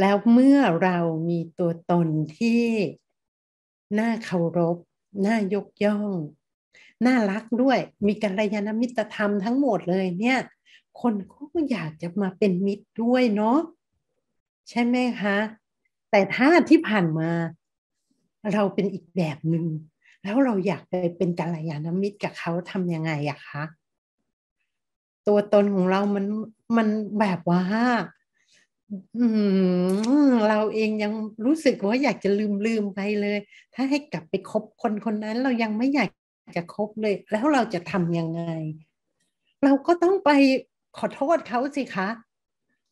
แล้วเมื่อเรามีตัวตนที่ น่าเคารพน่ายกย่อง น่ารักด้วย มีกัลยาณมิตรธรรมทั้งหมดเลยเนี่ย คนก็อยากจะมาเป็นมิตรด้วยเนาะใช่ไหมคะ แต่ถ้าที่ผ่านมา เราเป็นอีกแบบหนึง่ง แล้วเราอยากไปเป็นกัลยาณมิตรกับเขาทำยังไงอะคะ ตัวตนของเรามันมันแบบว่าเราเองยังรู้สึกว่าอยากจะลืมลืมไปเลย ถ้าให้กลับไปคบคนคนนั้นเรายังไม่อยากจะคบเลย แล้วเราจะทำยังไง เราก็ต้องไปขอโทษเขาสิคะ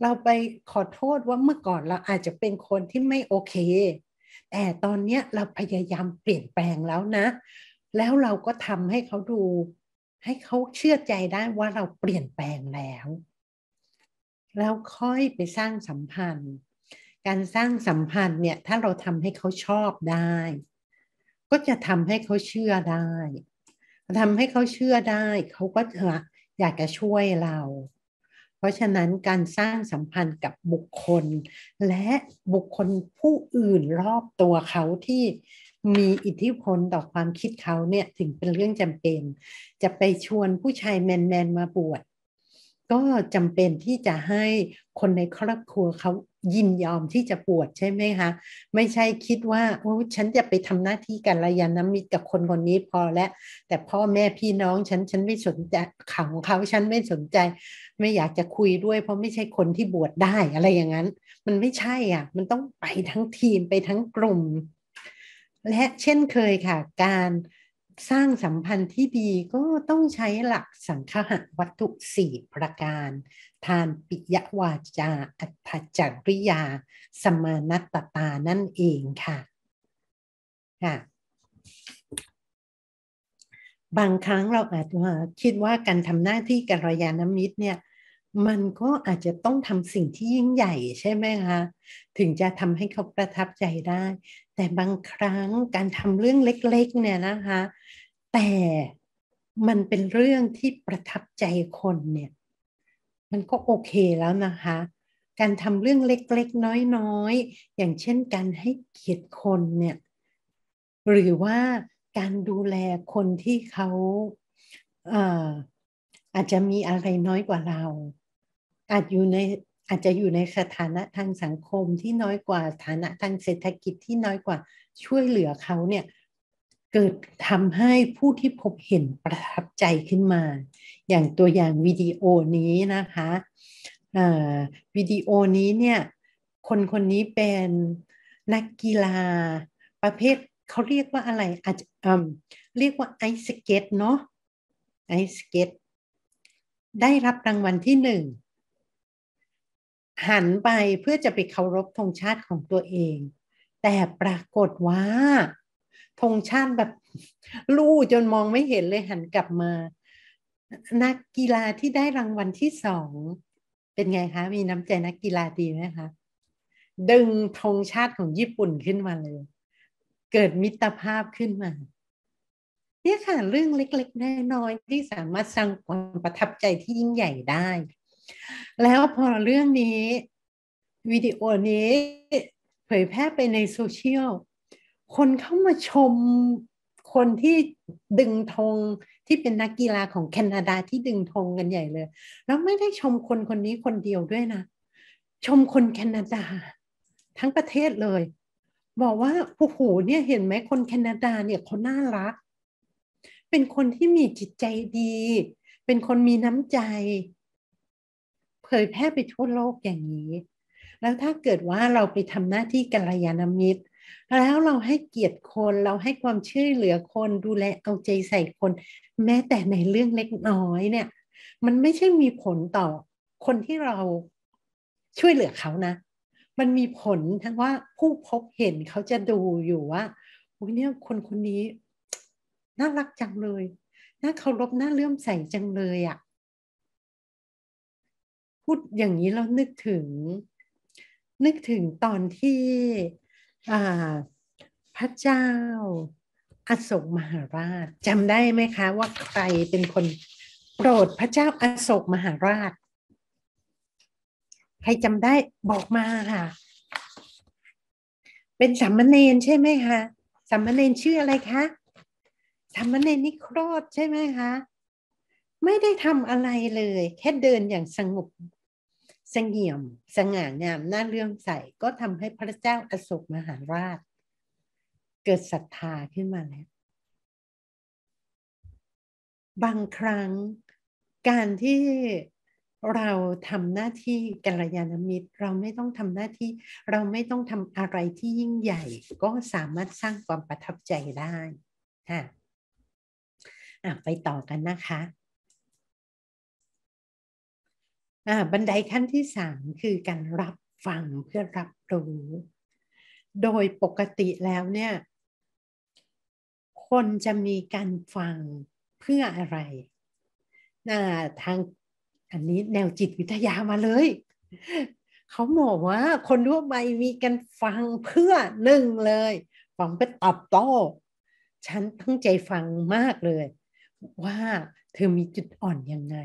เราไปขอโทษว่าเมื่อก่อนเราอาจจะเป็นคนที่ไม่โอเค แต่ตอนนี้เราพยายามเปลี่ยนแปลงแล้วนะ แล้วเราก็ทำให้เขาดู ให้เขาเชื่อใจได้ว่าเราเปลี่ยนแปลงแล้วเราค่อยไปสร้างสัมพันธ์ การสร้างสัมพันธ์เนี่ยถ้าเราทำให้เขาชอบได้ ก็จะทำให้เขาเชื่อได้ทำให้เขาเชื่อได้ เขาก็จะอยากจะช่วยเรา เพราะฉะนั้นการสร้างสัมพันธ์กับบุคคล และบุคคลผู้อื่นรอบตัวเขาที่มีอิทธิพลต่อความคิดเขาเนี่ยถึงเป็นเรื่องจำเป็น จะไปชวนผู้ชายแมนๆมมาบวชก็จำเป็นที่จะให้คนในครอบครัวเขายินยอมที่จะปวดใช่ไหมคะไม่ใช่คิดว่าโอ้ฉันจะไปทำหน้าที่การระยาำมิตรกับคนคนนี้พอแล้วแต่พ่อแม่พี่น้อง ฉันฉันไม่สนใจขังเขาฉันไม่สนใจ ไม่อยากจะคุยด้วยเพราะไม่ใช่คนที่บวชได้อะไรอย่างนั้น มันไม่ใช่อ่ะมันต้องไปทั้งทีมไปทั้งกลุ่มและเช่นเคยค่ะ การสร้างสัมพันธ์ที่ดีก็ต้องใช้หลักสังคหวัตถุสี่ประการ ทานปิยวาจา อัตถจริยาสมานัตตานั่นเองค่ะค่ะ บางครั้งเราอาจจะคิดว่าการทำหน้าที่กัลยาณมิตรเนี่ยมันก็อาจจะต้องทำสิ่งที่ยิ่งใหญ่ใช่ไหมคะถึงจะทำให้เขาประทับใจได้ แต่บางครั้งการทำเรื่องเล็กๆ เนี่ยนะคะแต่มันเป็นเรื่องที่ประทับใจคนเนี่ยมันก็โอเคแล้วนะคะการทำเรื่องเล็กๆน้อยๆ อย่างเช่นการให้เกียรติคนเนี่ยหรือว่าการดูแลคนที่เขาอาอาจจะมีอะไรน้อยกว่าเราอาจอยู่ในอาจจะอยู่ในสถานะทางสังคมที่น้อยกว่าฐานะทางเศรษฐกิจที่น้อยกว่าช่วยเหลือเขาเนี่ยเกิดทำให้ผู้ที่พบเห็นประทับใจขึ้นมา อย่างตัวอย่างวิดีโอนี้นะคะวิดีโอนี้เนี่ยคนคนนี้เป็นนักกีฬา ประเภทเขาเรียกว่าอะไรอาจจะเรียกว่าไอสเก็ตเนาะไอสเก็ตได้รับรางวัลที่หนึ่งหันไปเพื่อจะไปเคารพธงชาติของตัวเอง แต่ปรากฏว่าธงชาติแบบลู่จนมองไม่เห็นเลยหันกลับมา นักกีฬาที่ได้รางวัลที่สอง เป็นไงคะ มีน้ำใจนักกีฬาดีไหมคะ ดึงธงชาติของญี่ปุ่นขึ้นมาเลย เกิดมิตรภาพขึ้นมาเนี่ยค่ะเรื่องเล็กๆน้อยๆที่สามารถสร้างความประทับใจที่ยิ่งใหญ่ได้แล้วพอเรื่องนี้วิดีโอนี้เผยแพร่ไปในโซเชียล คนเข้ามาชมคนที่ดึงธงที่เป็นนักกีฬาของแคนาดาที่ดึงธงกันใหญ่เลย แล้ว ไม่ได้ชมคนคนนี้คนเดียวด้วยนะ ชมคนแคนาดา ทั้งประเทศเลย บอกว่าโอ้โหเนี่ยเห็นไหมคนแคนาดาเนี่ยเขาน่ารัก เป็นคนที่มีจิตใจดี เป็นคนมีน้ำใจเผยแพร่ไปทั่วโลกอย่างนี้ แล้วถ้าเกิดว่าเราไปทำหน้าที่กัลยาณมิตร แล้วเราให้เกียรติคน เราให้ความช่วยเหลือคนดูแลเอาใจใส่คน แม้แต่ในเรื่องเล็กน้อยเนี่ย มันไม่ใช่มีผลต่อคนที่เราช่วยเหลือเขานะ มันมีผลทั้งว่าผู้พบเห็นเขาจะดูอยู่ว่า โอ้ยเนี่ยคนคนนี้น่ารักจังเลย น่าเคารพน่าเลื่อมใสจังเลยอะ่ะพูดอย่างนี้เรานึกถึง นึกถึงตอนที่พระเจ้าอโศกมหาราชจำได้ไหมคะว่าใครเป็นคนโปรดพระเจ้าอโศกมหาราช ใครจำได้บอกมาค่ะ เป็นสัมมเนนใช่ไหมคะสัมมเนนชื่ออะไรคะสัมมเนนนิโครธใช่ไหมคะไม่ได้ทำอะไรเลย แค่เดินอย่างสงบเสงี่ยมสง่างามน่าเลื่อมใสก็ทำให้พระเจ้าอโศกมหาราช เกิดศรัทธาขึ้นมาแล้ว บางครั้งการที่เราทำหน้าที่กัลยาณมิตรเราไม่ต้องทำหน้าที่ เราไม่ต้องทำอะไรที่ยิ่งใหญ่ ก็สามารถสร้างความประทับใจได้ค่ะไปต่อกันนะคะบันไดขั้นที่สามคือการรับฟังเพื่อรับรู้ โดยปกติแล้วเนี่ย คนจะมีการฟังเพื่ออะไรนะทางอันนี้แนวจิตวิทยามาเลย เขาบอกว่าคนทั่วไปมีการฟังเพื่อหนึ่งเลย ฟังเพื่อตอบโต้ ฉันตั้งใจฟังมากเลยว่าเธอมีจุดอ่อนยังไง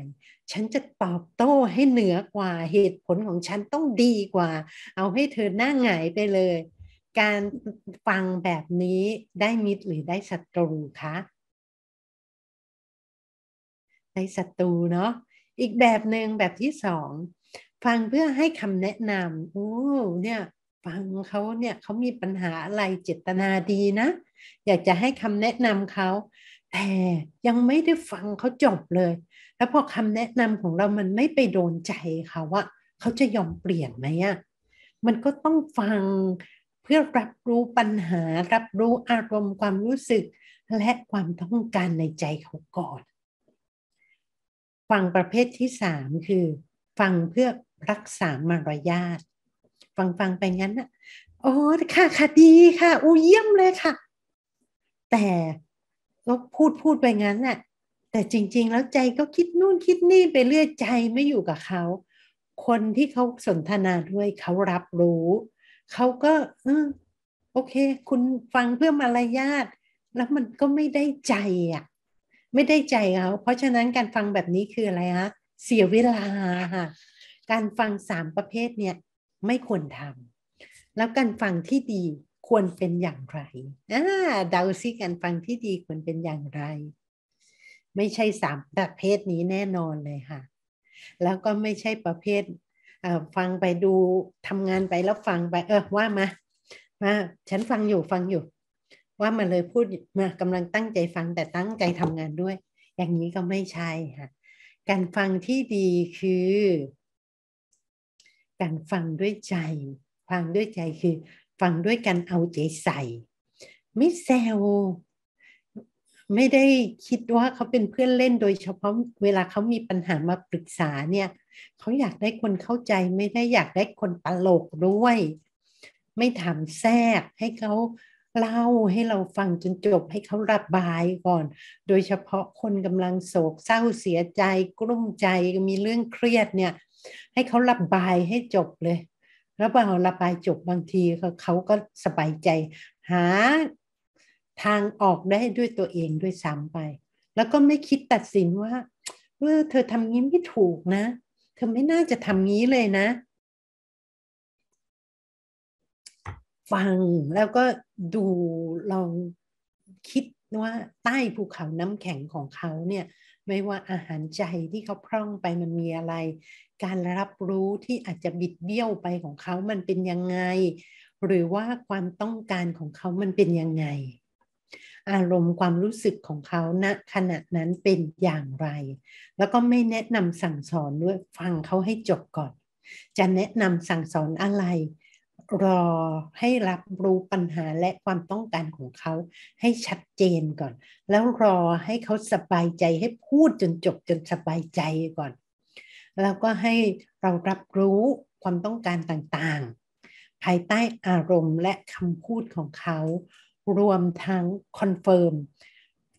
ฉันจะตอบโต้ให้เหนือกว่า เหตุผลของฉันต้องดีกว่า เอาให้เธอหน้าหงายไปเลย การฟังแบบนี้ได้มิตรหรือได้ศัตรูคะได้ศัตรู เนาะ อีกแบบหนึ่งแบบที่สอง ฟังเพื่อให้คำแนะนำโอ้เนี่ยฟังเขาเนี่ยเขามีปัญหาอะไรเจตนาดีนะ อยากจะให้คำแนะนำเขาแต่ยังไม่ได้ฟังเขาจบเลย แล้วพอคำแนะนำของเรามันไม่ไปโดนใจเขาว่าเขาจะยอมเปลี่ยนไหมอะมันก็ต้องฟังเพื่อรับรู้ปัญหา รับรู้อารมณ์ความรู้สึกและความต้องการในใจเขาก่อน ฟังประเภทที่สามคือ ฟังเพื่อรักษามารยาท ฟังฟังไปงั้นนะอ๋อค่ะ ค่ะ ดีค่ะ อู้เยี่ยมเลยค่ะ แต่ก็พูดพูดไปงั้นน่ะ แต่จริงๆแล้วใจก็คิดนู่นคิดนี่ไปเรื่อยใจไม่อยู่กับเขาคนที่เขาสนทนาด้วยเขารับรู้เขาก็อือโอเค คุณฟังเพื่อมารยาท แล้วมันก็ไม่ได้ใจอ่ะไม่ได้ใจเขาเพราะฉะนั้นการฟังแบบนี้คืออะไรฮะเสียเวลาค่ะการฟังสามประเภทเนี่ย ไม่ควรทำแล้วการฟังที่ดีควรเป็นอย่างไรอ่าเดาซิกันฟังที่ดีควรเป็นอย่างไร ไม่ใช่สามประเภทนี้แน่นอนเลยค่ะ แล้วก็ไม่ใช่ประเภท ฟังไปดูทำงานไปแล้วฟังไป เออว่ามา มาฉันฟังอยู่ฟังอยู่ ว่ามาเลยพูดมากำลังตั้งใจฟังแต่ตั้งใจทำงานด้วย อย่างนี้ก็ไม่ใช่ค่ะ การฟังที่ดีคือ การฟังด้วยใจ ฟังด้วยใจคือฟังด้วยกันเอาใจใส่ไม่แซวไม่ได้คิดว่าเขาเป็นเพื่อนเล่นโดยเฉพาะเวลาเขามีปัญหามาปรึกษาเนี่ย เขาอยากได้คนเข้าใจ ไม่ได้อยากได้คนตลกด้วย ไม่ถามแทรกให้เขาเล่าให้เราฟังจนจบให้เขาระบบายก่อน โดยเฉพาะคนกำลังโศกเศร้าเสียใจกลุ้มใจมีเรื่องเครียดเนี่ย ให้เขาระบายให้จบเลยแล้วพอเราระบายจบบางทีเขาก็สบายใจ หา ทางออกได้ด้วยตัวเองด้วยซ้ำไป แล้วก็ไม่คิดตัดสินว่าเออเธอทำงี้ไม่ถูกนะ เธอไม่น่าจะทำงี้เลยนะ ฟังแล้วก็ดูลองคิดว่า ใต้ภูเขาน้ำแข็งของเขาเนี่ย ไม่ว่าอาหารใจที่เขาพร่องไปมันมีอะไรการรับรู้ที่อาจจะบิดเบี้ยวไปของเขามันเป็นยังไง หรือว่าความต้องการของเขามันเป็นยังไง อารมณ์ความรู้สึกของเขาณนะขณะนั้นเป็นอย่างไร แล้วก็ไม่แนะนำสั่งสอนด้วยฟังเขาให้จบก่อน จะแนะนำสั่งสอนอะไร รอให้รับรู้ปัญหาและความต้องการของเขาให้ชัดเจนก่อน แล้วรอให้เขาสบายใจให้พูดจนจบจนสบายใจก่อนแล้วก็ให้เรารับรู้ความต้องการต่างๆ ภายใต้อารมณ์และคำพูดของเขา รวมทั้งคอนเฟิร์ม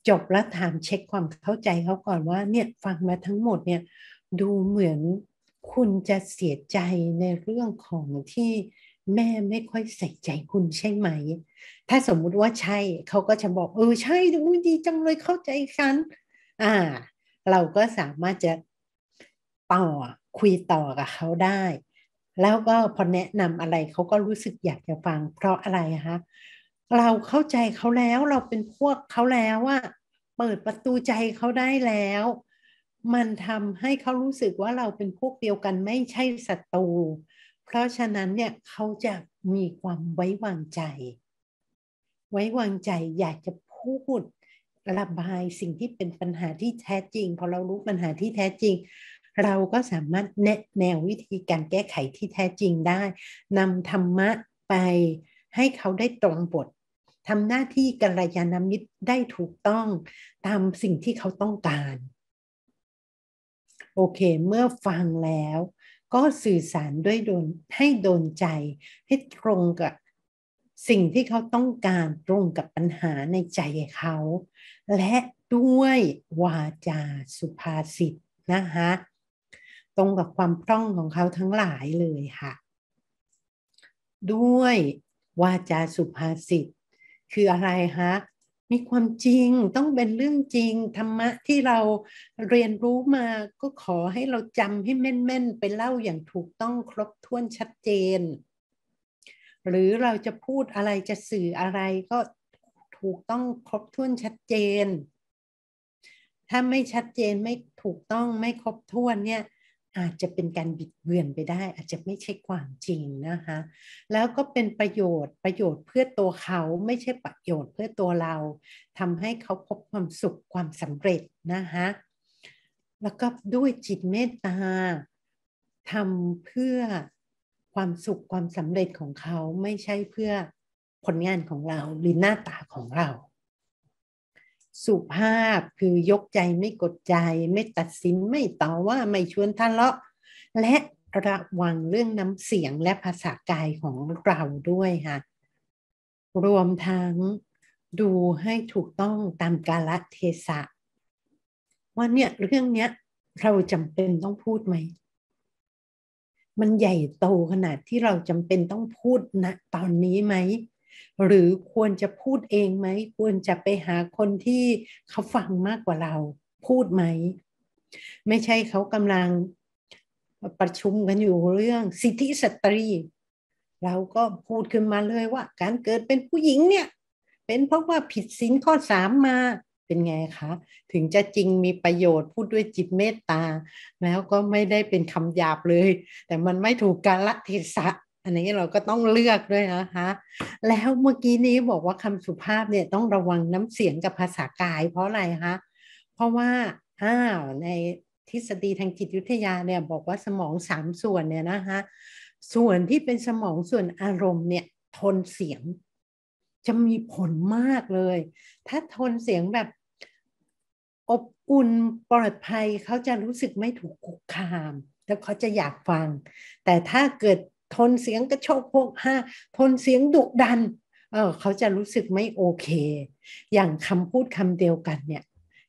จบและถามเช็คความเข้าใจเขาก่อนว่าเนี่ยฟังมาทั้งหมดเนี่ยดูเหมือนคุณจะเสียใจในเรื่องของที่แม่ไม่ค่อยใส่ใจคุณใช่ไหม ถ้าสมมุติว่าใช่เขาก็จะบอกเออใช่ดูดีจังเลยเข้าใจฉันอ่า เราก็สามารถจะ่อคุยต่อกับเขาได้ แล้วก็พอแนะนำอะไรเขาก็รู้สึกอยากจะฟังเพราะอะไรคะเราเข้าใจเขาแล้วเราเป็นพวกเขาแล้วว่า เปิดประตูใจเขาได้แล้ว มันทำให้เขารู้สึกว่าเราเป็นพวกเดียวกันไม่ใช่ศัตรูเพราะฉะนั้นเนี่ยเขาจะมีความไว้วางใจ ไว้วางใจอยากจะพูดระบายสิ่งที่เป็นปัญหาที่แท้จริงพอเรารู้ปัญหาที่แท้จริงเราก็สามารถแนะแนววิธีการแก้ไขที่แท้จริงได้นำธรรมะไปให้เขาได้ตรงบททำหน้าที่กัลยาณมิตรได้ถูกต้องตามสิ่งที่เขาต้องการ โอเค เมื่อฟังแล้ว ก็สื่อสารด้วยโดน ให้โดนใจ ให้ตรงกับสิ่งที่เขาต้องการตรงกับปัญหาในใจเขา และด้วยวาจาสุภาษิตนะคะตรงกับความพร่องของเขาทั้งหลายเลยค่ะ ด้วยวาจาสุภาษิตคืออะไรฮะมีความจริงต้องเป็นเรื่องจริงธรรมะที่เราเรียนรู้มาก็ขอให้เราจำให้แม่นๆไปเล่าอย่างถูกต้องครบถ้วนชัดเจน หรือเราจะพูดอะไรจะสื่ออะไร ก็ถูกต้องครบถ้วนชัดเจน ถ้าไม่ชัดเจนไม่ถูกต้องไม่ครบถ้วนเนี่ยอาจจะเป็นการบิดเบือนไปได้ อาจจะไม่ใช่ความจริงนะคะ แล้วก็เป็นประโยชน์ประโยชน์เพื่อตัวเขาไม่ใช่ประโยชน์เพื่อตัวเรา ทำให้เขาพบความสุขความสำเร็จนะคะแล้วก็ด้วยจิตเมตตาทำเพื่อความสุขความสำเร็จของเขาไม่ใช่เพื่อผลงานของเราหรือหน้าตาของเราสุภาพคือยกใจไม่กดใจไม่ตัดสินไม่ต่อว่าไม่ชวนทะเลาะและระวังเรื่องน้ำเสียงและภาษากาย ของเราด้วยค่ะ รวมทั้งดูให้ถูกต้องตามกาลเทศะว่าเนี่ยเรื่องเนี้ยเราจำเป็นต้องพูดไหม มันใหญ่โตขนาดที่เราจำเป็นต้องพูดนะตอนนี้ไหมหรือควรจะพูดเองไหม ควรจะไปหาคนที่เขาฟังมากกว่าเรา พูดไหมไม่ใช่เขากำลังประชุมกันอยู่เรื่องสิทธิสตรีเราก็พูดขึ้นมาเลยว่า การเกิดเป็นผู้หญิงเนี่ยเป็นเพราะว่าผิดศีลข้อสามมาเป็นไงคะถึงจะจริงมีประโยชน์พูดด้วยจิตเมตตา แล้วก็ไม่ได้เป็นคำหยาบเลย แต่มันไม่ถูกการละเทศะอันนี้เราก็ต้องเลือกด้วยนะคะแล้วเมื่อกี้นี้บอกว่าคำสุภาพเนี่ยต้องระวังน้ำเสียงกับภาษากาย เพราะอะไรคะ เพราะว่าอ้าวในทฤษฎีทางจิตวิทยาเนี่ยบอกว่าสมองสามส่วนเนี่ยนะคะส่วนที่เป็นสมองส่วนอารมณ์เนี่ยทนเสียง จะมีผลมากเลย ถ้าทนเสียงแบบ อบอุ่นปลอดภัยเขาจะรู้สึกไม่ถูกคุกคามแล้วเขาจะอยากฟัง แต่ถ้าเกิดทนเสียงกระโชกพวกห้าทนเสียงดุดัน เออ เขาจะรู้สึกไม่โอเค อย่างคำพูดคำเดียวกัน เนี่ย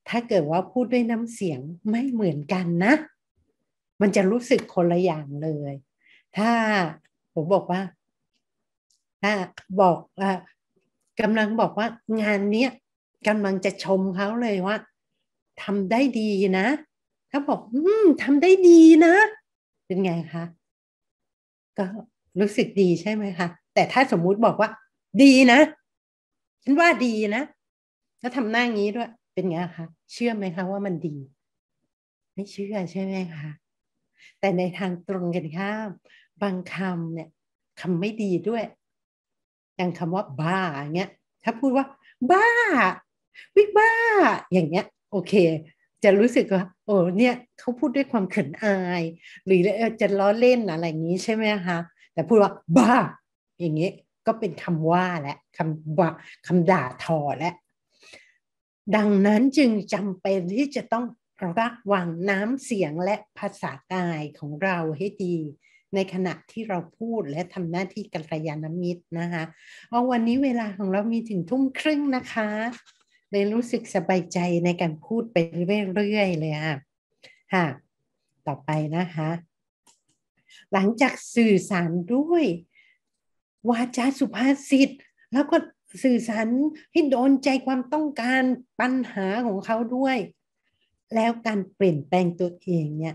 ถ้าเกิดว่าพูดด้วยน้ำเสียงไม่เหมือนกันนะ มันจะรู้สึกคนละอย่างเลย ถ้าผมบอกว่าถ้าบอกอ่ากำลังบอกว่า งานเนี้ยกำลังจะชมเขาเลยว่าทำได้ดีนะเขาบอกอืมทำได้ดีนะเป็นไงคะก็รู้สึกดีใช่ไหมคะแต่ถ้าสมมุติบอกว่าดีนะ ฉันว่าดีนะ แล้วทำหน้างี้ด้วยเป็นไงคะเชื่อไหมคะ ว่ามันดีไม่เชื่อใช่ไหมคะแต่ในทางตรงกันข้าม บางคำเนี่ยคำไม่ดีด้วยอย่างคำว่าบ้าเงี้ยถ้าพูดว่าบ้าวิบ้า อย่างเงี้ย โอเคจะรู้สึกว่าโอ้เนี่ยเขาพูดด้วยความเขินอาย หรือจะล้อเล่นอะไรอย่างนี้ใช่ไหมคะแต่พูดว่าบ้า อย่างนี้ก็เป็นคำว่าและคำว่าคำด่าทอและ ดังนั้นจึงจำเป็นที่จะต้องระวังน้ำเสียงและภาษากายของเราให้ดี ในขณะที่เราพูดและทำหน้าที่กัลยาณมิตรนะคะเอาวันนี้เวลาของเรามีถึงทุ่มครึ่งนะคะเลยรู้สึกสบายใจในการพูดไปเรื่อยๆเลยค่ะค่ะต่อไปนะคะ หลังจากสื่อสารด้วยวาจาสุภาษิตแล้วก็สื่อสารให้โดนใจความต้องการปัญหาของเขาด้วย แล้วการเปลี่ยนแปลงตัวเองเนี่ย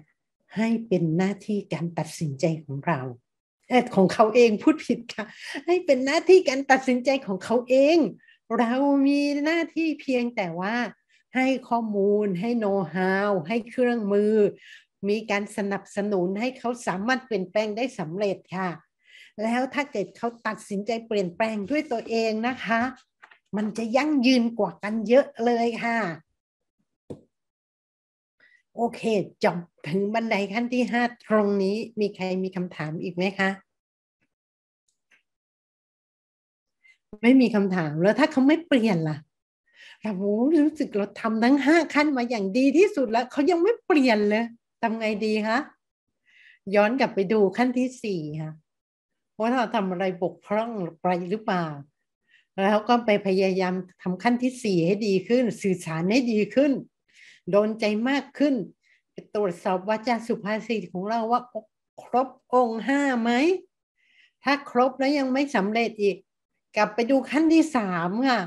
ให้เป็นหน้าที่การตัดสินใจของเราของเขาเองพูดผิดค่ะ ให้เป็นหน้าที่การตัดสินใจของเขาเองเรามีหน้าที่เพียงแต่ว่าให้ข้อมูลให้โน้ตฮาว ให้เครื่องมือ มีการสนับสนุนให้เขาสามารถเปลี่ยนแปลงได้สำเร็จค่ะ แล้วถ้าเกิดเขาตัดสินใจเปลี่ยนแปลงด้วยตัวเองนะคะ มันจะยั่งยืนกว่ากันเยอะเลยค่ะ โอเค จบถึงบันไดขั้นที่5ตรงนี้มีใครมีคำถามอีกไหมคะไม่มีคำถามแล้วถ้าเขาไม่เปลี่ยนล่ะเราโอ้รู้สึกเราทำทั้งห้าขั้นมาอย่างดีที่สุดแล้ว เขายังไม่เปลี่ยนเลยทำไงดีคะ ย้อนกลับไปดูขั้นที่สี่ค่ะ ว่าเราทำอะไรบกพร่องไปหรือเปล่า แล้วก็ไปพยายามทำขั้นที่สี่ให้ดีขึ้น สื่อสารให้ดีขึ้น โดนใจมากขึ้นตรวจสอบวาจาสุภาษิตของเราว่าครบองค์ห้าไหมถ้าครบแล้วยังไม่สำเร็จอีกกลับไปดูขั้นที่สามค่ะ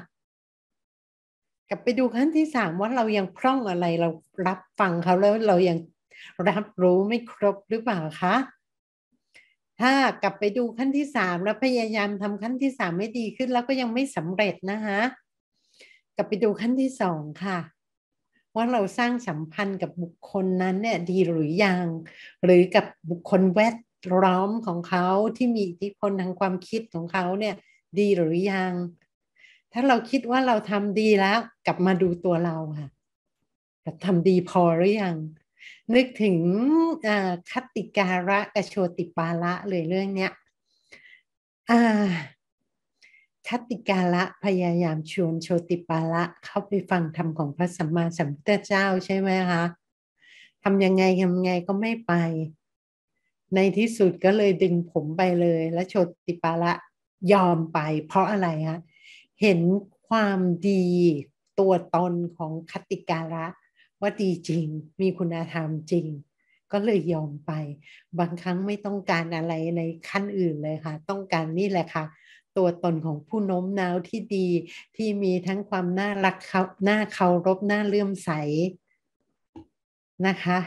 กลับไปดูขั้นที่สามว่าเรายังพร่องอะไรเรารับฟังเขาแล้วเรายัง รับรู้ไม่ครบหรือเปล่าคะ ถ้ากลับไปดูขั้นที่สาม แล้วพยายามทำขั้นที่สามไม่ดีขึ้นแล้วก็ยังไม่สำเร็จนะคะ กลับไปดูขั้นที่สองค่ะ ว่าเราสร้างสัมพันธ์กับบุคคลนั้นเนี่ยดีหรือยัง หรือกับบุคคลแวดล้อมของเขาที่มีอิทธิพลทางความคิดของเขาเนี่ยดีหรือยัง ถ้าเราคิดว่าเราทำดีแล้วกลับมาดูตัวเราค่ะ ทำดีพอหรือยัง นึกถึงคติการะกโชติปาระเลยเรื่องเนี้ยคติการะพยายามชวนโชติปาระเข้าไปฟังธรรมของพระสัมมาสัมพุทธเจ้าใช่ไหมคะทำยังไงทำยังไงก็ไม่ไป ในที่สุดก็เลยดึงผมไปเลยและโชติปาระยอมไปเพราะอะไรฮะเห็นความดี ตัวตนของคติการะว่าดีจริง มีคุณธรรมจริง ก็เลยยอมไป บางครั้งไม่ต้องการอะไรในขั้นอื่นเลยค่ะ ต้องการนี่แหละค่ะ ตัวตนของผู้โน้มน้าวที่ดีที่มีทั้งความน่ารักเขาหน้าเคารพหน้าเลื่อมใสนะคะ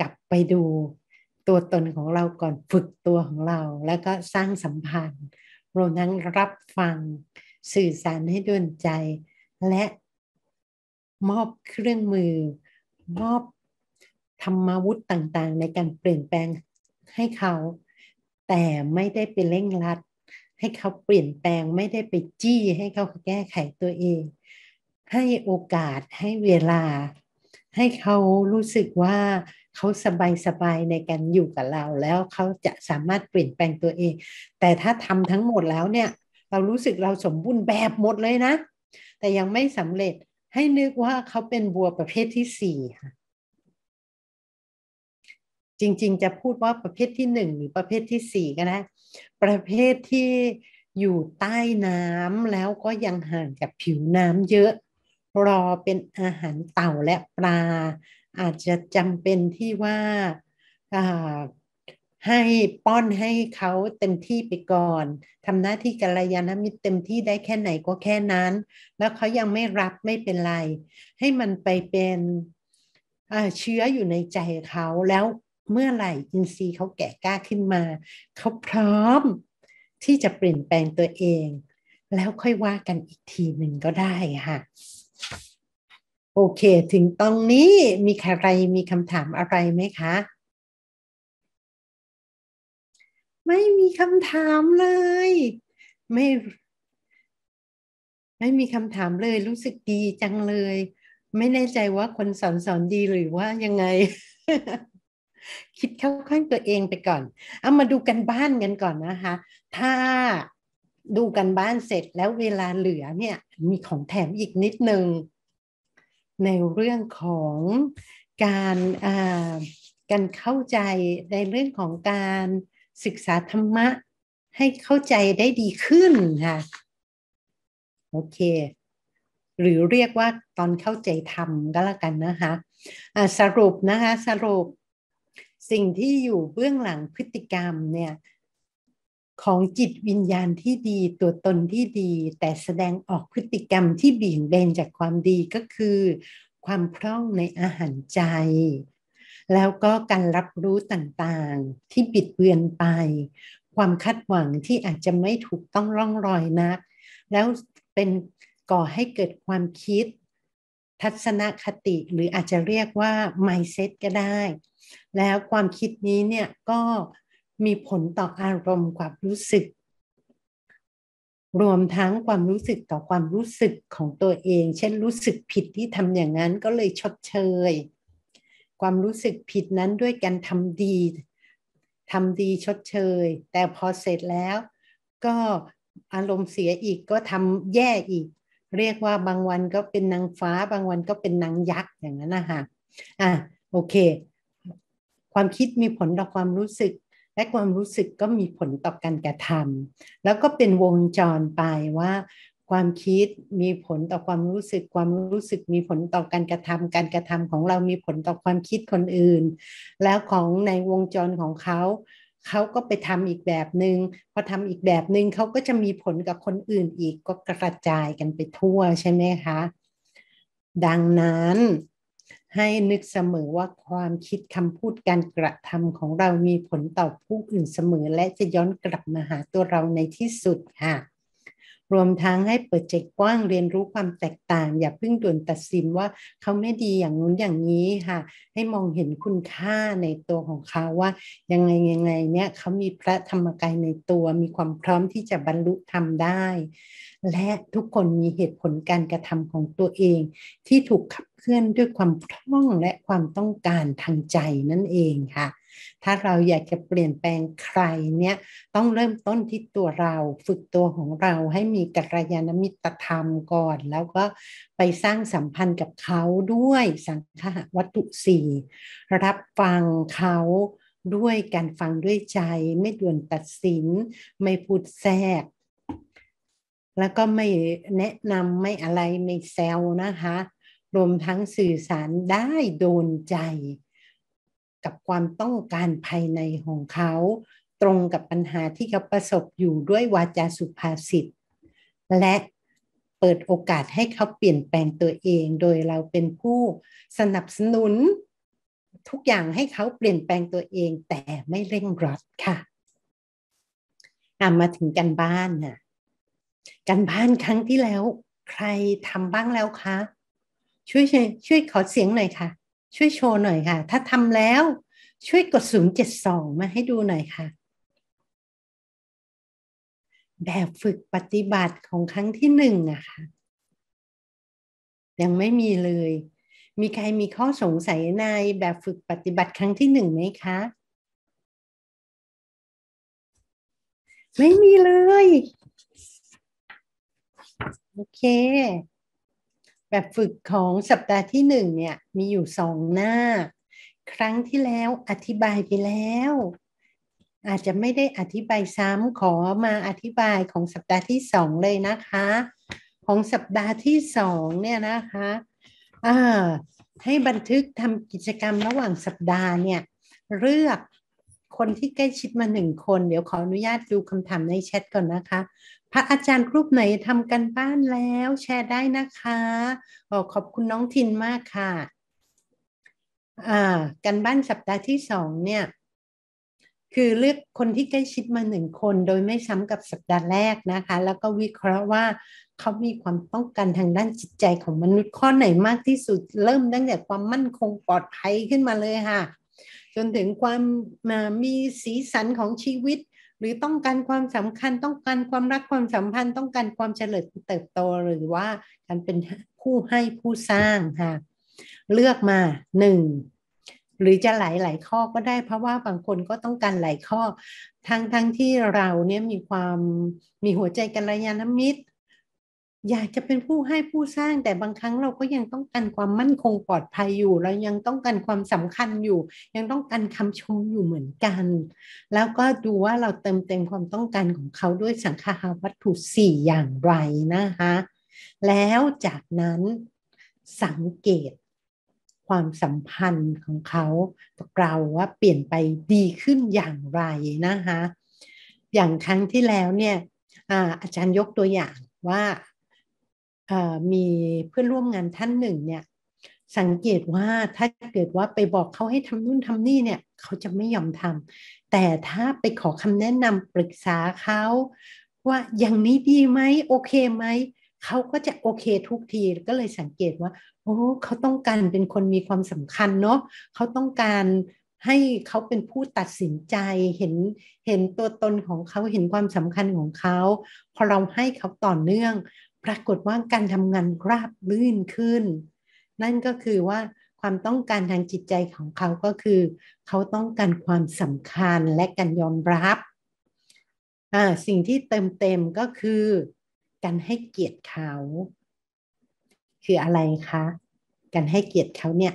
กลับไปดูตัวตนของเราก่อนฝึกตัวของเราแล้วก็สร้างสัมพันธ์รวมทั้งรับฟังสื่อสารให้ดวนใจ และมอบเครื่องมือ มอบ ธรรมวุฒิต่างๆ ในการเปลี่ยนแปลงให้เขาแต่ไม่ได้ไปเร่งรัดให้เขาเปลี่ยนแปลงไม่ได้ไปจี้ ให้เขาแก้ไขตัวเอง ให้โอกาสให้เวลาให้เขารู้สึกว่าเขาสบายๆในการอยู่กับเรา แล้วเขาจะสามารถเปลี่ยนแปลงตัวเอง แต่ถ้าทำทั้งหมดแล้วเนี่ยเรารู้สึกเราสมบูรณ์แบบหมดเลยนะ แต่ยังไม่สำเร็จให้นึกว่าเขาเป็นบัวประเภทที่สี่ค่ะจริงๆจะพูดว่าประเภทที่หนึ่งหรือประเภทที่สี่ก็ได้ประเภทที่อยู่ใต้น้ำแล้วก็ยังห่างกับผิวน้ำเยอะรอเป็นอาหารเต่าและปลาอาจจะจำเป็นที่ว่าให้ป้อนให้เขาเต็มที่ไปก่อนทำหน้าที่กัลยาณมิตรเต็มที่ได้แค่ไหนก็แค่นั้น แล้วเขายังไม่รับไม่เป็นไร ให้มันไปเป็นเชื้ออยู่ในใจเขา แล้วเมื่อไหร่อินทรีย์เขาแก่กล้าขึ้นมา เขาพร้อมที่จะเปลี่ยนแปลงตัวเอง แล้วค่อยว่ากันอีกทีหนึ่งก็ได้ค่ะโอเคถึงตรงนี้มีใครมีคำถามอะไรไหมคะ ไม่มีคำถามเลยไม่ ไม่มีคำถามเลยรู้สึกดีจังเลย ไม่แน่ใจว่าคนสอนสอนดีหรือว่ายังไง คิดเข้าข้างตัวเองไปก่อน เอามาดูกันบ้านกันก่อนนะคะ ถ้าดูกันบ้านเสร็จแล้วเวลาเหลือเนี่ย มีของแถมอีกนิดนึงในเรื่องของการการเข้าใจในเรื่องของการศึกษาธรรมะ ให้เข้าใจได้ดีขึ้นค่ะ โอเค หรือเรียกว่าตอนเข้าใจธรรมก็แล้วกันนะคะะสรุปนะคะสรุปสิ่งที่อยู่เบื้องหลังพฤติกรรมเนี่ยของจิตวิญญาณที่ดีตัวตนที่ดี แต่แสดงออกพฤติกรรมที่เบี่ยงเบนจากความดีก็คือ ความพร่องในอาหารใจ แล้วก็การรับรู้ต่างๆ ที่บิดเบือนไป ความคาดหวังที่อาจจะไม่ถูกต้องร่องรอยนักแล้วเป็นก่อให้เกิดความคิด ทัศนคติหรืออาจจะเรียกว่า mindset ก็ได้ แล้วความคิดนี้เนี่ยก็เมีผลต่ออารมณ์ความรู้สึก รวมทั้งความรู้สึกต่อความรู้สึกของตัวเอง เช่น รู้สึกผิดที่ทำอย่างนั้นก็เลยชดเชย ความรู้สึกผิดนั้นด้วยการทำดีทำดีชดเชย แต่พอเสร็จแล้ว ก็อารมณ์เสียอีกก็ทำแย่อีก เรียกว่าบางวันก็เป็นนางฟ้า บางวันก็เป็นนางยักษ์อย่างนั้นนะคะอ่ะโอเค ความคิดมีผลต่อความรู้สึกและความรู้สึกก็มีผลต่อการกระทำแล้วก็เป็นวงจรไปว่า ความคิดมีผลต่อความรู้สึก ความรู้สึกมีผลต่อการกระทำการกระทำของเรามีผลต่อความคิดคนอื่น แล้วของในวงจรของเขา เขาก็ไปทำอีกแบบหนึง่งพอทำอีกแบบหนึง่งเขาก็จะมีผลกับคนอื่นอีกก็กระจายกันไปทั่วใช่ไหมคะดังนั้นให้นึกเสมอว่าความคิดคำพูดการกระทำของเรามีผลต่อผู้อื่นเสมอและจะย้อนกลับมาหาตัวเราในที่สุดค่ะรวมทั้งให้เปิดใจกว้างเรียนรู้ความแตกต่าง อย่าเพิ่งด่วนตัดสินว่าเขาไม่ดีอย่างนู้นอย่างนี้ค่ะ ให้มองเห็นคุณค่าในตัวของเขาว่า ยังไงยังไงเนี่ย เขามีพระธรรมกายในตัวมีความพร้อมที่จะบรรลุธรรมได้ และทุกคนมีเหตุผลการกระทำของตัวเอง ที่ถูกขับเคลื่อนด้วยความคล่องและความต้องการทางใจนั่นเองค่ะถ้าเราอยากจะเปลี่ยนแปลงใครเนี่ยต้องเริ่มต้นที่ตัวเราฝึกตัวของเราให้มีกัลยาณมิตรธรรมก่อน แล้วก็ไปสร้างสัมพันธ์กับเขาด้วยสังฆวัตถุสี่รับฟังเขาด้วยการฟังด้วยใจ ไม่ด่วนตัดสินไม่พูดแทรก แล้วก็ไม่แนะนำไม่อะไรไม่แซวนะคะรวมทั้งสื่อสารได้โดนใจกับความต้องการภายในของเขาตรงกับปัญหาที่เขาประสบอยู่ด้วยวาจาสุภาษิตและเปิดโอกาสให้เขาเปลี่ยนแปลงตัวเอง โดยเราเป็นผู้สนับสนุน ทุกอย่างให้เขาเปลี่ยนแปลงตัวเองแต่ไม่เร่งรัดค่ะามาถึงกันบ้านน่ะกันบ้านครั้งที่แล้วใครทำบ้างแล้วคะ ช่วยช่วยขอเสียงหน่อยค่ะช่วยโชว์หน่อยค่ะ ถ้าทำแล้วช่วยกดศูนย์เจ็ดสองมาให้ดูหน่อยค่ะ แบบฝึกปฏิบัติของครั้งที่หนึ่งอะค่ะ ยังไม่มีเลย มีใครมีข้อสงสัยในแบบฝึกปฏิบัติครั้งที่หนึ่งไหมคะ ไม่มีเลย โอเคแบบฝึกของสัปดาห์ที่หนึ่งเนี่ยมีอยู่สองหน้า ครั้งที่แล้วอธิบายไปแล้ว อาจจะไม่ได้อธิบายซ้ำขอมาอธิบายของสัปดาห์ที่สองเลยนะคะ ของสัปดาห์ที่สองเนี่ยนะคะอ่าให้บันทึกทำกิจกรรมระหว่างสัปดาห์เนี่ยเลือกคนที่ใกล้ชิดมาหนึ่งคน เดี๋ยวขออนุญาตดูคำถามในแชทก่อนนะคะพระอาจารย์รูปไหนทำกันบ้านแล้วแชร์ได้นะคะอขอบคุณน้องทินมากค่ะากันบ้านสัปดาห์ที่สองเนี่ยคือเลือกคนที่ใกล้ชิดมาหนึ่งคนโดยไม่ซ้ำกับสัปดาห์แรกนะคะ แล้วก็วิเคราะห์ว่าเขามีความต้องการทางด้านจิตใจของมนุษย์ข้อไหนมากที่สุด เริ่มตั้งแต่ความมั่นคงปลอดภัยขึ้นมาเลยค่ะจนถึงความมีสีสันของชีวิต หรือต้องการความสำคัญต้องการความรักความสัมพันธ์ ต้องการความเฉลิมเติบโตหรือว่าการเป็นผู้ให้ผู้สร้างค่ะเลือกมาหนึ่งหรือจะหลายหลายข้อก็ได้เพราะว่าบางคนก็ต้องการหลายข้อทั้งทั้งที่เราเนี่ยมีความมีหัวใจกัลยาณมิตรอยากจะเป็นผู้ให้ผู้สร้างแต่บางครั้งเราก็ยังต้องการความมั่นคงปลอดภัยอยู่ เรายังต้องการความสำคัญอยู่ ยังต้องการคำชมอยู่เหมือนกัน แล้วก็ดูว่าเราเติมเต็มความต้องการของเขาด้วยสังคาวัตถุสี่อย่างไรนะคะแล้วจากนั้นสังเกตความสัมพันธ์ของเขากับเราว่าเปลี่ยนไปดีขึ้นอย่างไรนะคะอย่างครั้งที่แล้วเนี่ยอาจารย์ยกตัวอย่างว่ามีเพื่อนร่วมงานท่านหนึ่งเนี่ยสังเกตว่าถ้าเกิดว่าไปบอกเขาให้ทำนู่นทำนี่เนี่ยเขาจะไม่ยอมทำแต่ถ้าไปขอคำแนะนำปรึกษาเขาว่าอย่างนี้ดีไหมโอเคไหมเขาก็จะโอเคทุกที ก็เลยสังเกตว่าโอ้เขาต้องการเป็นคนมีความสำคัญเนาะเขาต้องการให้เขาเป็นผู้ตัดสินใจเห็นเห็นตัวตนของเขาเห็นความสำคัญของเขาพอเราให้เขาต่อเนื่องปรากฏว่าการทำงานราบลื่นขึ้น นั่นก็คือว่าความต้องการทางจิตใจของเขาก็คือ เขาต้องการความสำคัญและการยอมรับ สิ่งที่เติมเต็มก็คือ การให้เกียรติเขา คืออะไรคะ การให้เกียรติเขาเนี่ย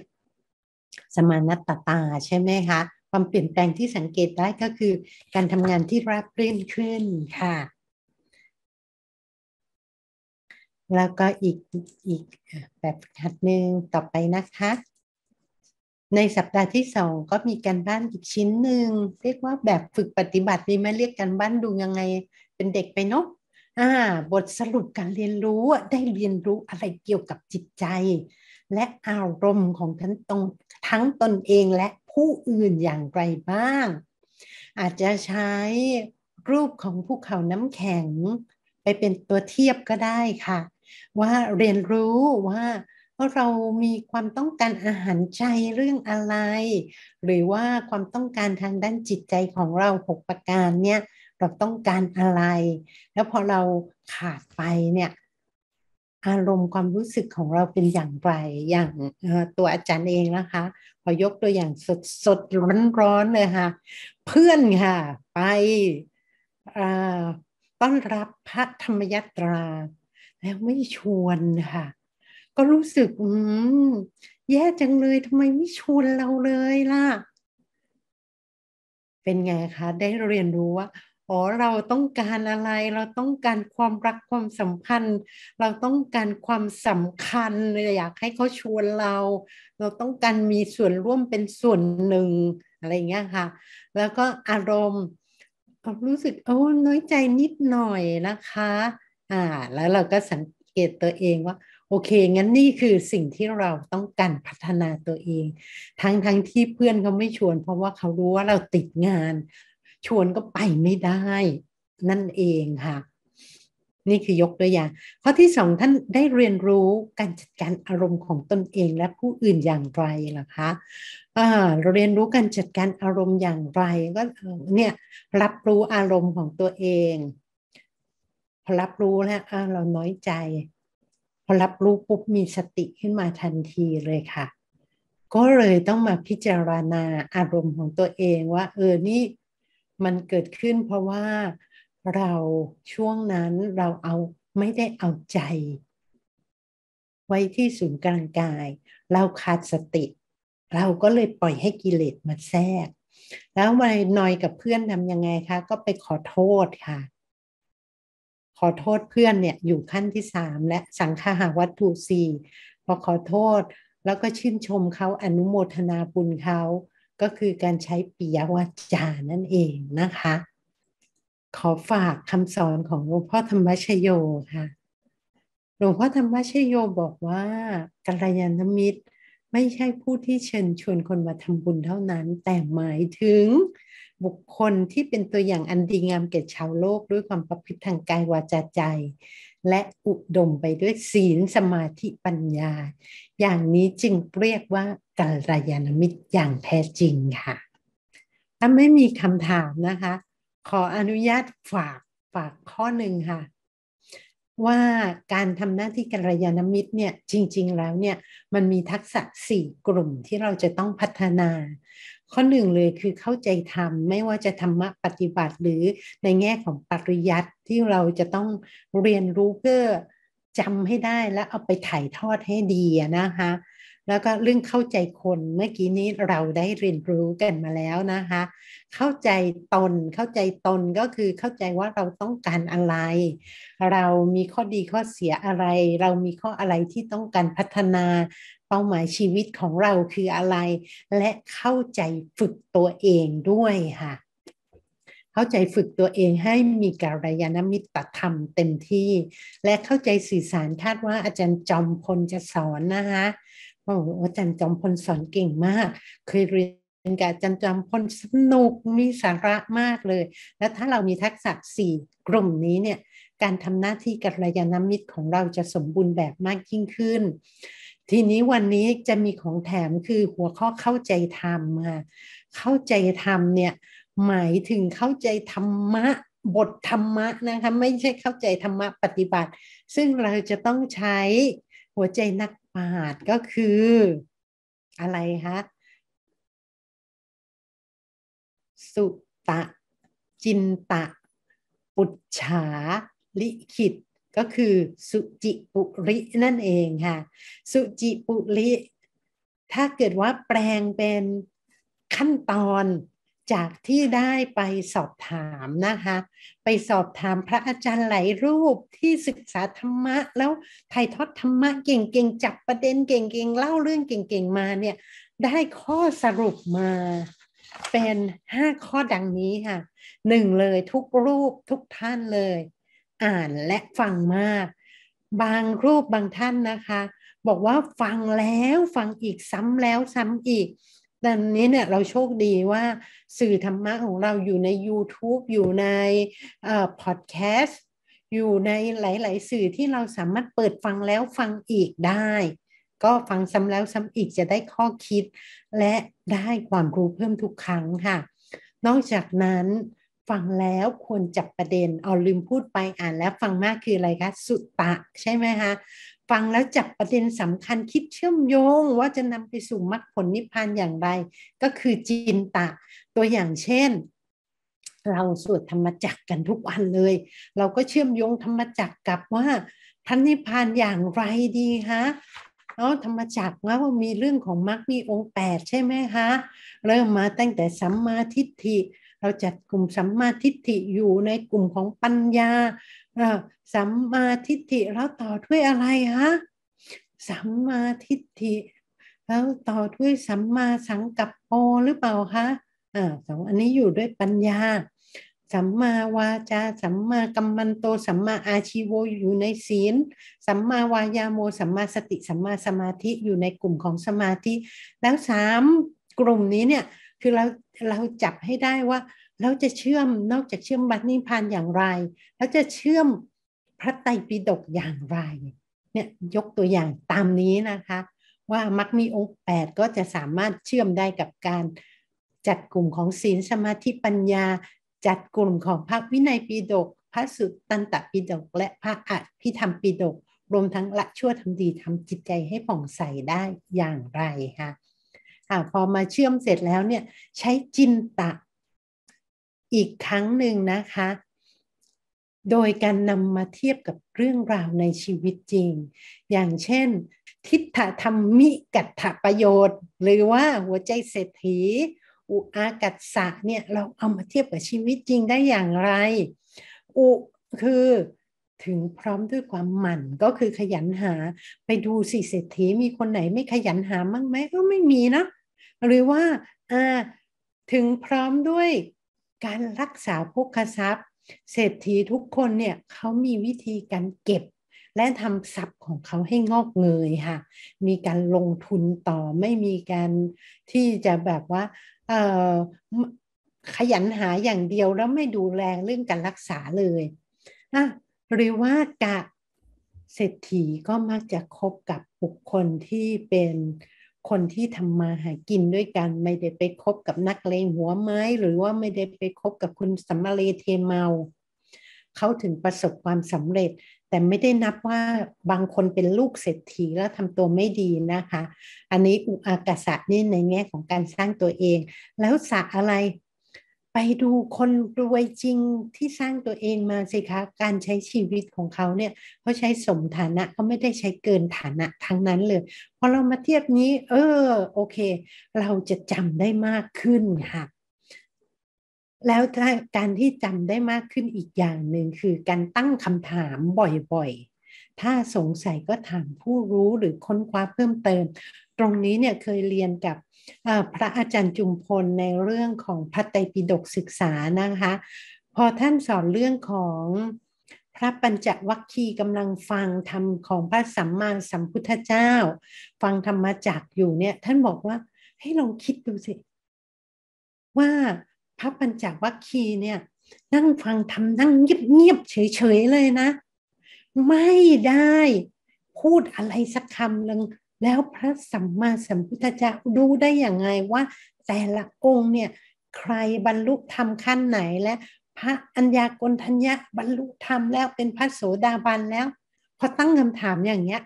สมานัตตาใช่ไหมคะ ความเปลี่ยนแปลงที่สังเกตได้ก็คือการทำงานที่ราบรื่นขึ้นค่ะแล้วก็อีกอีกแบบหัดหนึ่งต่อไปนะคะ ในสัปดาห์ที่สองก็มีการบ้านอีกชิ้นหนึ่งเรียกว่าแบบฝึกปฏิบัตินีไมมเรียกการบ้านดูยังไง เป็นเด็กไปเนาะอ่าบทสรุปการเรียนรู้ได้เรียนรู้อะไรเกี่ยวกับจิตใจ และอารมณ์ของทั้งตรงทั้งตนเองและผู้อื่นอย่างไรบ้าง อาจจะใช้รูปของภูเขาน้ำแข็ง ไปเป็นตัวเทียบก็ได้ค่ะว่าเรียนรู้ว่า ว่าเรามีความต้องการอาหารใจเรื่องอะไร หรือว่าความต้องการทางด้านจิตใจของเราหกประการเนี่ยเราต้องการอะไร แล้วพอเราขาดไปเนี่ยอารมณ์ความรู้สึกของเราเป็นอย่างไรอย่างตัวอาจารย์เองนะคะพอยกตัวอย่างสดสดร้อนร้อนเลยค่ะเพื่อนค่ะไปต้อนรับพระธรรมยัตราแล้วไม่ชวนค่ะ ก็รู้สึกอืมแย่จังเลยทำไมไม่ชวนเราเลยล่ะเป็นไงคะได้เรียนรู้ว่าอ๋อเราต้องการอะไร เราต้องการความรัก ความสัมพันธ์ เราต้องการความสำคัญอยากให้เขาชวนเราเราต้องการมีส่วนร่วมเป็นส่วนหนึ่ง อะไรอย่างเงี้ยค่ะ แล้วก็อารมณ์รู้สึกโอ้น้อยใจนิดหน่อยนะคะ่าแล้วเราก็สังเกตตัวเองว่า โอเค งั้นนี่คือสิ่งที่เราต้องการพัฒนาตัวเอง ทั้งทั้งที่เพื่อนเขาไม่ชวน เพราะว่าเขารู้ว่าเราติดงาน ชวนก็ไปไม่ได้ นั่นเองค่ะ นี่คือยกตัวอย่าง ข้อที่สอง ท่านได้เรียนรู้การจัดการอารมณ์ของตนเองและผู้อื่นอย่างไรล่ะคะเรียนรู้การจัดการอารมณ์อย่างไรก็เนี่ยรับรู้อารมณ์ของตัวเองพอรับรู้แล้วเราน้อยใจ พอรับรู้ปุ๊บมีสติขึ้นมาทันทีเลยค่ะ ก็เลยต้องมาพิจารณาอารมณ์ของตัวเองว่า เออนี่มันเกิดขึ้นเพราะว่าเราช่วงนั้นเราเอาไม่ได้เอาใจ ไว้ที่ศูนย์กลางกาย เราขาดสติ เราก็เลยปล่อยให้กิเลสมาแทรก แล้วมาน่อยกับเพื่อนทำยังไงคะก็ไปขอโทษค่ะขอโทษเพื่อนเนี่ยอยู่ขั้นที่สามและสังฆาวัตถุสี่พอขอโทษแล้วก็ชื่นชมเขาอนุโมทนาบุญเขา ก็คือการใช้ปิยวาจานั่นเองนะคะ ขอฝากคำสอนของหลวงพ่อธรรมชโยค่ะหลวงพ่อธรรมชโยบอกว่ากัลยาณมิตรไม่ใช่ผู้ที่เชิญชวนคนมาทำบุญเท่านั้น แต่หมายถึงบุคคลที่เป็นตัวอย่างอันดีงามแก่ชาวโลก ด้วยความประพฤติทางกายวาจาใจ และอุดมไปด้วยศีลสมาธิปัญญา อย่างนี้จึงเรียกว่ากัลยาณมิตรอย่างแท้จริงค่ะถ้าไม่มีคำถามนะคะ ขออนุญาตฝากฝากข้อหนึ่งค่ะ ว่าการทำหน้าที่กัลยาณมิตรเนี่ยจริง ๆ แล้วเนี่ยมันมีทักษะสี่กลุ่มที่เราจะต้องพัฒนาข้อหนึ่งเลยคือเข้าใจธรรมไม่ว่าจะธรรมะปฏิบัติหรือในแง่ของปริยัติที่เราจะต้องเรียนรู้เพื่อจำให้ได้และเอาไปถ่ายทอดให้ดีนะคะแล้วก็เรื่องเข้าใจคนเมื่อกี้นี้เราได้เรียนรู้กันมาแล้วนะคะเข้าใจตนเข้าใจตนก็คือเข้าใจว่าเราต้องการอะไร เรามีข้อดีข้อเสียอะไร เรามีข้ออะไรที่ต้องการพัฒนาเป้าหมายชีวิตของเราคืออะไร และเข้าใจฝึกตัวเองด้วยค่ะ เข้าใจฝึกตัวเองให้มีการยานมิตรธรรมเต็มที่ และเข้าใจสื่อสารคาดว่าอาจารย์จอมพลจะสอนนะคะ โอ้อาจารย์จอมพลสอนเก่งมาก เคยเรียนกับอาจารย์จอมพลสนุก มีสาระมากเลย และถ้าเรามีทักษะสี่กลุ่มนี้เนี่ย การทำหน้าที่กัลยาณมิตรของเราจะสมบูรณ์แบบมากยิ่งขึ้นทีนี้วันนี้จะมีของแถมคือหัวข้อเข้าใจธรรมค่ะเข้าใจธรรมเนี่ยหมายถึงเข้าใจธรรมะ บทธรรมะนะคะไม่ใช่เข้าใจ ธรรมะปฏิบัติ ซึ่งเราจะต้องใช้หัวใจนักปราชญ์ก็คืออะไรคะสุตะ จินตะ ปุจฉาลิขิตก็คือสุจิปุรินั่นเองค่ะ สุจิปุริถ้าเกิดว่าแปลงเป็นขั้นตอนจากที่ได้ไปสอบถามนะคะ ไปสอบถามพระอาจารย์หลายรูปที่ศึกษาธรรมะ แล้วถ่ายทอดธรรมะเก่งๆจับประเด็นเก่งๆ เล่าเรื่องเก่งๆมาเนี่ย ได้ข้อสรุปมาเป็นห้าข้อดังนี้ค่ะหนึ่งเลยทุกรูปทุกท่านเลยอ่านและฟังมาก บางรูปบางท่านนะคะ บอกว่าฟังแล้วฟังอีกซ้ำแล้วซ้ำอีกตอนนี้เนี่ยเราโชคดีว่าสื่อธรรมะของเราอยู่ใน YouTube อยู่ในพอดแคสต์อยู่ในหลายๆสื่อที่เราสามารถเปิดฟังแล้วฟังอีกได้ ก็ฟังซ้ำแล้วซ้ำอีกจะได้ข้อคิด และได้ความรู้เพิ่มทุกครั้งค่ะ นอกจากนั้นฟังแล้วควรจับประเด็น เอาลืมพูดไปอ่านแล้วฟังมากคืออะไรคะสุตตะใช่ไหมคะฟังแล้วจับประเด็นสำคัญคิดเชื่อมโยงว่าจะนำไปสู่มรรคผลนิพพานอย่างไร ก็คือจินตะ ตัวอย่างเช่น เราสวดธรรมจักกันทุกวันเลย เราก็เชื่อมโยงธรรมจักกับว่าพระนิพพานอย่างไรดีคะเนาะธรรมจักรว่ามีเรื่องของมรรคมีองค์แปดใช่ไหมคะเริ่มมาตั้งแต่สัมมาทิฏฐิเราจัดกลุ่มสัมมาทิฏฐิอยู่ในกลุ่มของปัญญาสัมมาทิฏฐิแล้วต่อด้วยอะไรฮะสัมมาทิฏฐิแล้วต่อด้วยสัมมาสังกัปโปหรือเปล่าคะ อ่าสองอันนี้อยู่ด้วยปัญญา สัมมาวาจา สัมมากัมมันโต สัมมาอาชีโวอยู่ในศีล สัมมาวายาโมสัมมาสติ สัมมาสมาธิอยู่ในกลุ่มของสมาธิ แล้วสามกลุ่มนี้เนี่ยคือเราเราจับให้ได้ว่าเราจะเชื่อมนอกจากเชื่อมบัตรนิพานอย่างไร เราจะเชื่อมพระไตรปิฎกอย่างไร เนี่ยยกตัวอย่างตามนี้นะคะ ว่ามักมีองค์แปดก็จะสามารถเชื่อมได้กับการจัดกลุ่มของศีลสมาธิปัญญาจัดกลุ่มของพระวินัยปิฎกพระสุตตันตปิฎกและพระอัฐิธรรมปิฎกรวมทั้งละชั่วทำดีทำจิตใจให้ผ่องใสได้อย่างไรคะอ่ะพอมาเชื่อมเสร็จแล้วเนี่ยใช้จินตะ อีกครั้งหนึ่งนะคะ โดยการนำมาเทียบกับเรื่องราวในชีวิตจริง อย่างเช่นทิฏฐธรรมิกัตถประโยชน์ หรือว่าหัวใจเศรษฐี อุอากัตสะเนี่ยเราเอามาเทียบกับชีวิตจริงได้อย่างไรอุคือถึงพร้อมด้วยความหมั่นก็คือขยันหาไปดูสิเศรษฐีมีคนไหนไม่ขยันหามั้งไหมก็ไม่มีนะหรือว่าถึงพร้อมด้วยการรักษาพกทรัพย์เศรษฐีทุกคนเนี่ยเขามีวิธีการเก็บ และทำทรัพย์ของเขาให้งอกเงยค่ะมีการลงทุนต่อไม่มีการที่จะแบบว่าขยันหาอย่างเดียว แล้วไม่ดูแลเรื่องการรักษาเลยนะหรือว่า กะเศรษฐีก็มักจะคบกับบุคคลที่เป็นคนที่ทำมาหากินด้วยกัน ไม่ได้ไปคบกับนักเลงหัวไม้ หรือว่าไม่ได้ไปคบกับคุณสัมมาเลเทเมา เขาถึงประสบความสำเร็จ แต่ไม่ได้นับว่าบางคนเป็นลูกเศรษฐีแล้วทำตัวไม่ดีนะคะ อันนี้อุอากาศะนี่ในแง่ของการสร้างตัวเอง แล้วสะอะไรไปดูคนรวยจริงที่สร้างตัวเองมา สิคะ การใช้ชีวิตของเขาเนี่ยเขาใช้สมฐานะเขาไม่ได้ใช้เกินฐานะทั้งนั้นเลย พอเรามาเทียบนี้ เออโอเค เราจะจำได้มากขึ้นค่ะ แล้วการที่จำได้มากขึ้นอีกอย่างหนึ่งคือการตั้งคำถามบ่อยๆ ถ้าสงสัยก็ถามผู้รู้หรือค้นคว้าเพิ่มเติม ตรงนี้เนี่ยเคยเรียนกับพระอาจารย์จุมพลในเรื่องของพระไตรปิฎกศึกษานะคะ พอท่านสอนเรื่องของพระปัญจวัคคีย์กำลังฟังธรรมของพระสัมมาสัมพุทธเจ้า ฟังธรรมจักอยู่เนี่ยท่านบอกว่าให้ลองคิดดูสิว่าพระปัญจวัคคีย์เนี่ยนั่งฟังธรรมนั่งเงียบๆเฉยๆเลยนะ ไม่ได้พูดอะไรสักคำหนึ่งแล้วพระสัมมาสัมพุทธเจ้ารู้ได้อย่างไงว่า แต่ละองค์เนี่ย ใครบรรลุธรรมขั้นไหนและพระอัญญากลทัญญะบรรลุธรรมแล้ว เป็นพระโสดาบันแล้ว พอตั้งคำถามอย่างเนี้ย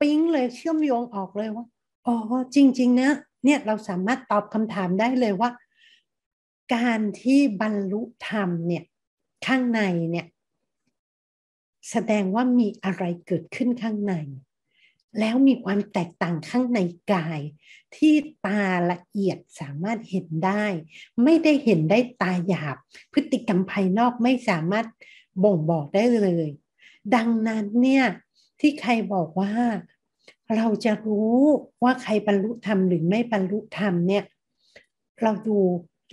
ปิ๊งเลยเชื่อมโยงออกเลยว่า อ๋อจริง ๆ นะเนี่ยเราสามารถตอบคำถามได้เลยว่า การที่บรรลุธรรมเนี่ยข้างในเนี่ย แสดงว่ามีอะไรเกิดขึ้นข้างในแล้วมีความแตกต่างข้างในกายที่ตาละเอียดสามารถเห็นได้ ไม่ได้เห็นได้ตาหยาบพฤติกรรมภายนอกไม่สามารถบ่งบอกได้เลย ดังนั้นเนี่ยที่ใครบอกว่า เราจะรู้ว่าใครบรรลุธรรมหรือไม่บรรลุธรรมเนี่ยเราดู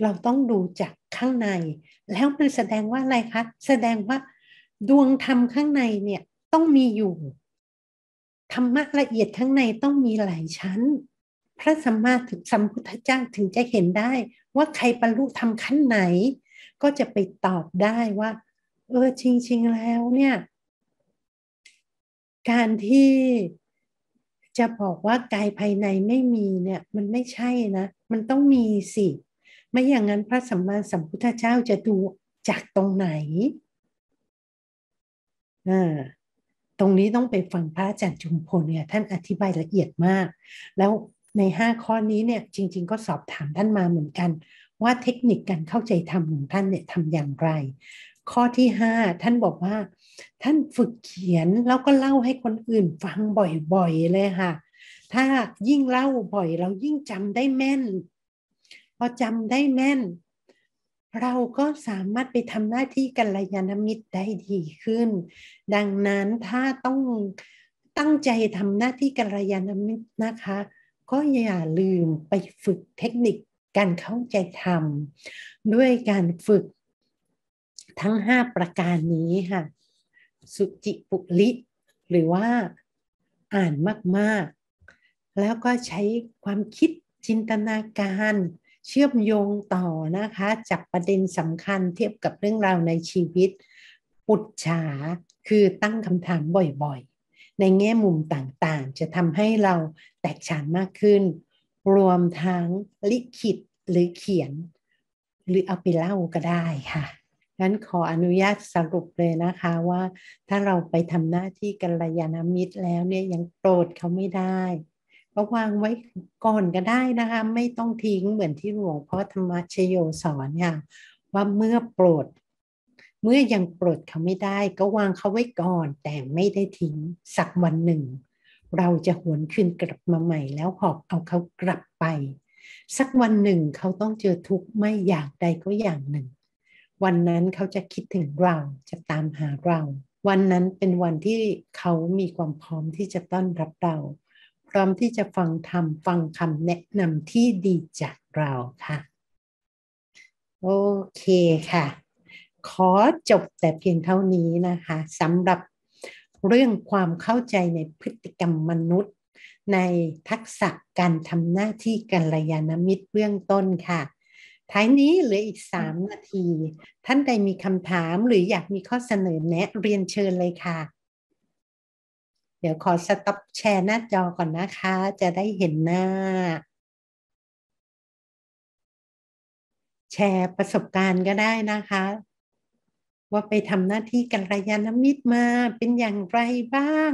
เราต้องดูจากข้างใน แล้วมันแสดงว่าอะไรคะ แสดงว่าดวงธรรมข้างในเนี่ยต้องมีอยู่ธรรมะละเอียดข้างในต้องมีหลายชั้น พระสัมมาถึงสัมพุทธเจ้าถึงจะเห็นได้ ว่าใครบรรลุทำขั้นไหน ก็จะไปตอบได้ว่าเออจริง ๆ แล้วเนี่ย การที่จะบอกว่ากายภายในไม่มีเนี่ย มันไม่ใช่นะมันต้องมีสิไม่อย่างนั้นพระสัมมาสัมพุทธเจ้าจะดูจากตรงไหน อ่าตรงนี้ต้องไปฟังพระอาจารย์จุมพลเนี่ยท่านอธิบายละเอียดมาก แล้วในห้าข้อนี้เนี่ยจริง ๆ ก็สอบถามท่านมาเหมือนกัน ว่าเทคนิคการเข้าใจธรรมของท่านเนี่ยทำอย่างไร ข้อที่ห้าท่านบอกว่า ท่านฝึกเขียนแล้วก็เล่าให้คนอื่นฟังบ่อยๆเลยค่ะ ถ้ายิ่งเล่าบ่อย เรายิ่งจำได้แม่น พอจำได้แม่นเราก็สามารถไปทำหน้าที่กัลยาณมิตรได้ดีขึ้น ดังนั้นถ้าต้องตั้งใจทำหน้าที่กัลยาณมิตรนะคะ ก็อย่าลืมไปฝึกเทคนิคการเข้าใจธรรมด้วยการฝึก ทั้ง 5 ประการนี้ค่ะสุจิปุลิหรือว่าอ่านมากๆ แล้วก็ใช้ความคิดจินตนาการเชื่อมโยงต่อนะคะจากประเด็นสำคัญเทียบกับเรื่องราวในชีวิต ปุจฉาคือตั้งคำถามบ่อยๆ ในแง่มุมต่างๆ จะทำให้เราแตกฉานมากขึ้น รวมทั้งลิขิตหรือเขียนหรือเอาไปเล่าก็ได้ค่ะ งั้นขออนุญาตสรุปเลยนะคะว่าถ้าเราไปทำหน้าที่กัลยาณมิตรแล้วเนี่ยยังโกรธเขาไม่ได้ก็วางไว้ก่อนก็ได้นะคะไม่ต้องทิ้งเหมือนที่หลวงพ่อธรรมชโยสอนค่ะว่าเมื่อโปรด เมื่อยังโปรดเขาไม่ได้ก็วางเขาไว้ก่อนแต่ไม่ได้ทิ้งสักวันหนึ่งเราจะหวนคืนกลับมาใหม่ แล้วหอบเอาเขากลับไป สักวันหนึ่งเขาต้องเจอทุกข์ไม่อย่างใดก็อย่างหนึ่ง วันนั้นเขาจะคิดถึงเราจะตามหาเรา วันนั้นเป็นวันที่เขามีความพร้อมที่จะต้อนรับเราพร้อมที่จะฟังธรรมฟังคำแนะนำที่ดีจากเราค่ะ โอเคค่ะ ขอจบแต่เพียงเท่านี้นะคะสำหรับเรื่องความเข้าใจในพฤติกรรมมนุษย์ ในทักษะการทำหน้าที่กัลยาณมิตรเบื้องต้นค่ะ ท้ายนี้เหลืออีก 3 นาที ท่านใดมีคำถามหรืออยากมีข้อเสนอแนะเรียนเชิญเลยค่ะเดี๋ยวขอสต็อปแชร์หน้าจอก่อนนะคะจะได้เห็นหน้า แชร์ประสบการณ์ก็ได้นะคะ ว่าไปทำหน้าที่กัลยาณมิตรมาเป็นอย่างไรบ้าง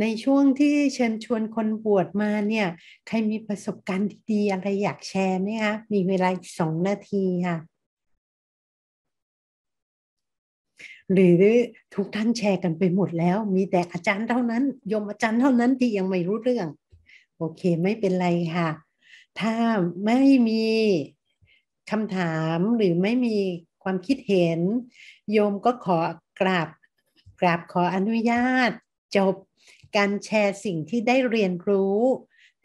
ในช่วงที่เชิญชวนคนบวชมาเนี่ย ใครมีประสบการณ์ดีๆ อะไรอยากแชร์ไหมคะ มีเวลาสองนาทีค่ะหรือทุกท่านแชร์กันไปหมดแล้ว มีแต่อาจารย์เท่านั้นยมอาจารย์เท่านั้นที่ยังไม่รู้เรื่องโอเคไม่เป็นไรค่ะ ถ้าไม่มีคำถามหรือไม่มีความคิดเห็น โยมก็ขอกราบกราบขออนุญาต จบการแชร์สิ่งที่ได้เรียนรู้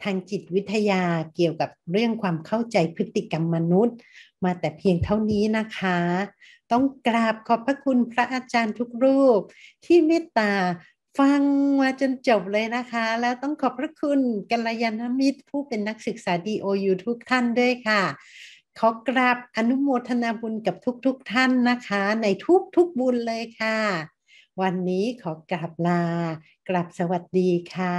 ทางจิตวิทยาเกี่ยวกับเรื่องความเข้าใจพฤติกรรมมนุษย์ มาแต่เพียงเท่านี้นะคะต้องกราบขอบพระคุณพระอาจารย์ทุกรูป ที่เมตตาฟังมาจนจบเลยนะคะ แล้วต้องขอบพระคุณกัลยาณมิตรผู้เป็นนักศึกษาดีโอยูทุกท่านด้วยค่ะ ขอกราบอนุโมทนาบุญกับทุกๆทท่านนะคะ ในทุกๆบุญเลยค่ะ วันนี้ขอกราบลากราบสวัสดีค่ะ